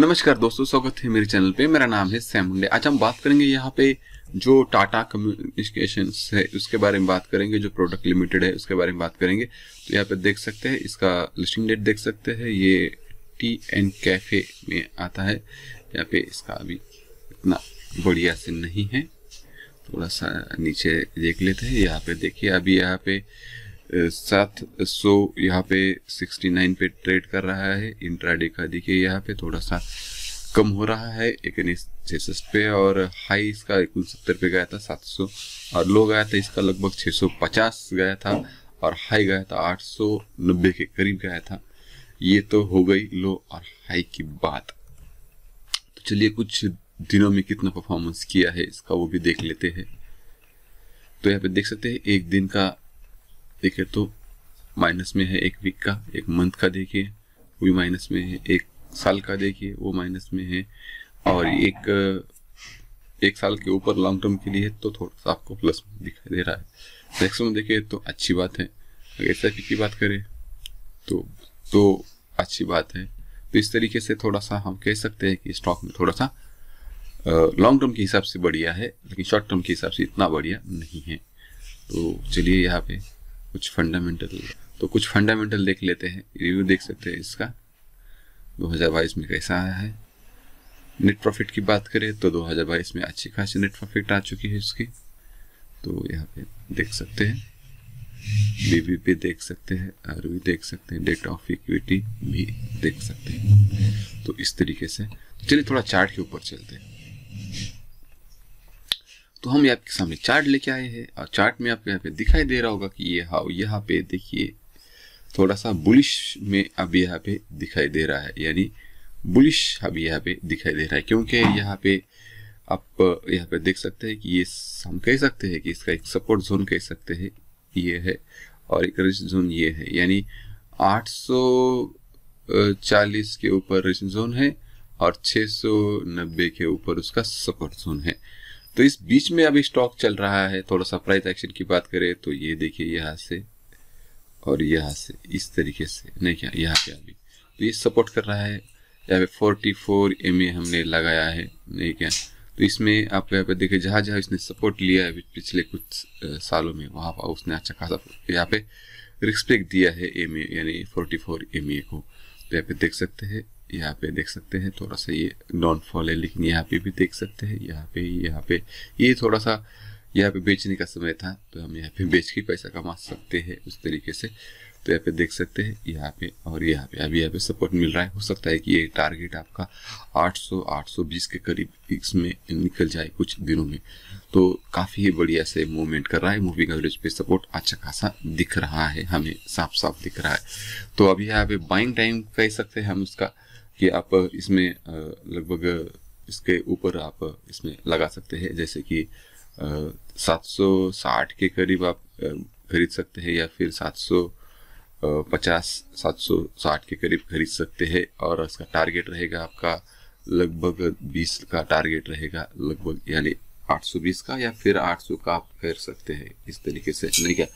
नमस्कार दोस्तों स्वागत है मेरे चैनल पे मेरा नाम है सैम मुंडे आज हम बात करेंगे यहाँ पे जो टाटा कम्युनिकेशन है उसके बारे में बात करेंगे जो प्रोडक्ट लिमिटेड है उसके बारे में बात करेंगे तो यहाँ पे देख सकते हैं इसका लिस्टिंग डेट देख सकते हैं ये टी एंड कैफे में आता है यहाँ पे इसका अभी इतना बढ़िया से नहीं है थोड़ा सा नीचे देख लेते हैं यहाँ पे देखिए अभी यहाँ पे साथ सो यहाँ पे 69 पे ट्रेड कर रहा है इंट्राडे का देखिए यहाँ पे थोड़ा सा कम हो रहा है एक छसठ पे और हाई इसका एक पे गया था 700 और लो गया था इसका लगभग 650 गया था और हाई गया था 890 के करीब गया था ये तो हो गई लो और हाई की बात तो चलिए कुछ दिनों में कितना परफॉर्मेंस किया है इसका वो भी देख लेते हैं तो यहाँ पे देख सकते हैं एक दिन का देखे तो माइनस में है एक वीक का एक मंथ का देखिए वो भी माइनस में है एक साल का देखिए वो माइनस में है और एक एक साल के ऊपर लॉन्ग टर्म के लिए तो थोड़ा सा आपको प्लस दिखाई दे रहा है नेक्स्ट में देखिए तो अच्छी बात है अगर एस की बात करें तो तो अच्छी बात है तो इस तरीके से थोड़ा सा हम कह सकते हैं कि स्टॉक में थोड़ा सा लॉन्ग टर्म के हिसाब से बढ़िया है लेकिन शॉर्ट टर्म के हिसाब से इतना बढ़िया नहीं है तो चलिए यहाँ पे कुछ फंडामेंटल तो कुछ फंडामेंटल देख लेते हैं रिव्यू देख सकते हैं इसका 2022 में कैसा आया है नेट प्रॉफिट की बात करें तो 2022 में अच्छी खासी नेट प्रॉफिट आ चुकी है इसकी तो यहाँ पे देख सकते हैं बीबी पे देख सकते हैं आर e देख सकते हैं डेट ऑफ इक्विटी भी देख सकते हैं तो इस तरीके से चलिए थोड़ा चार्ट के ऊपर चलते हैं तो हम ये आपके सामने चार्ट लेके आए हैं और चार्ट में आपको यहाँ पे दिखाई दे रहा होगा कि ये हाउ यहाँ पे देखिए थोड़ा सा बुलिश में अभी यहाँ पे दिखाई दे रहा है यानी बुलिश अभी यहाँ पे दिखाई दे रहा है क्योंकि यहाँ पे आप यहाँ पे देख सकते हैं कि ये हम कह सकते हैं कि इसका एक सपोर्ट जोन कह सकते हैं ये है और एक रिस्ट जोन ये है यानी 840 के ऊपर रिस्ट जोन है और 690 के ऊपर उसका सपोर्ट जोन है तो इस बीच में अभी स्टॉक चल रहा है थोड़ा सा प्राइस एक्शन की बात करें तो ये देखिए यहाँ से और यहाँ से इस तरीके से नहीं क्या यहाँ पे अभी तो ये सपोर्ट कर रहा है यहाँ पे फोर्टी फोर एम हमने लगाया है नहीं क्या तो इसमें आप यहाँ पे देखिए जहाँ जहाँ इसने सपोर्ट लिया है पिछले कुछ सालों में वहाँ पर उसने अच्छा खासा यहाँ पे रिस्पेक्ट दिया है एम यानी फोर्टी फोर एम को तो यहाँ पे देख सकते हैं यहाँ पे देख सकते हैं थोड़ा सा ये नॉन फॉल है लेकिन यहाँ पे भी देख सकते हैं यहाँ पे यहाँ पे ये थोड़ा सा यहाँ पे बेचने का समय था तो हम यहाँ पे बेच के पैसा कमा सकते हैं उस तरीके से तो यहाँ पे देख सकते हैं यहाँ पे और यहाँ पे अभी यहाँ पे सपोर्ट मिल रहा है हो सकता है कि ये टारगेट आपका 800 820 के करीब इसमें निकल जाए कुछ दिनों में तो काफ़ी ही बढ़िया से मूवमेंट कर रहा है मूविंग एवरेज पे सपोर्ट अच्छा खासा दिख रहा है हमें साफ साफ दिख रहा है तो अभी यहाँ पे बाइंग टाइम कह सकते हैं हम उसका कि आप इसमें लगभग इसके ऊपर आप इसमें लगा सकते हैं जैसे कि सात के करीब आप खरीद सकते हैं या फिर सात पचास सात सौ साठ के करीब खरीद सकते हैं और इसका टारगेट रहेगा आपका लगभग बीस का टारगेट रहेगा लगभग यानी बीस का या फिर सौ का आप खरीद सकते हैं इस तरीके से नहीं क्या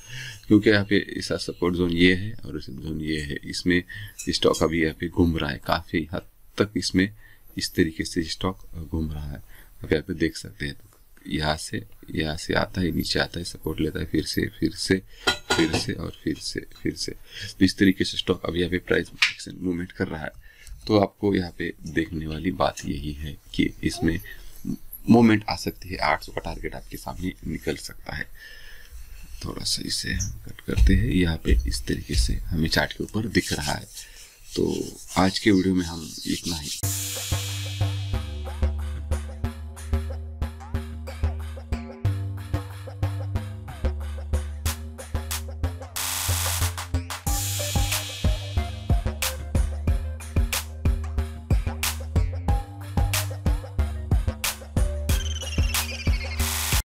क्योंकि यहाँ पे इसका सपोर्ट जोन ये है और जोन ये है इसमें स्टॉक अभी यहाँ पे घूम रहा है काफ़ी हद तक इसमें इस तरीके से स्टॉक घूम रहा है आप यहाँ पे देख सकते हैं यहाँ से यहाँ से आता है नीचे आता है सपोर्ट लेता है फिर से फिर से फिर से और फिर से फिर से तो इस तरीके से स्टॉक अभी यहाँ पे प्राइस एक्शन मूवमेंट कर रहा है तो आपको यहाँ पे देखने वाली बात यही है कि इसमें मूवमेंट आ सकती है आठ का टारगेट आपके सामने निकल सकता है थोड़ा सा इसे हम कट करते हैं यहाँ पे इस तरीके से हमें चार्ट के ऊपर दिख रहा है तो आज के वीडियो में हम इतना ही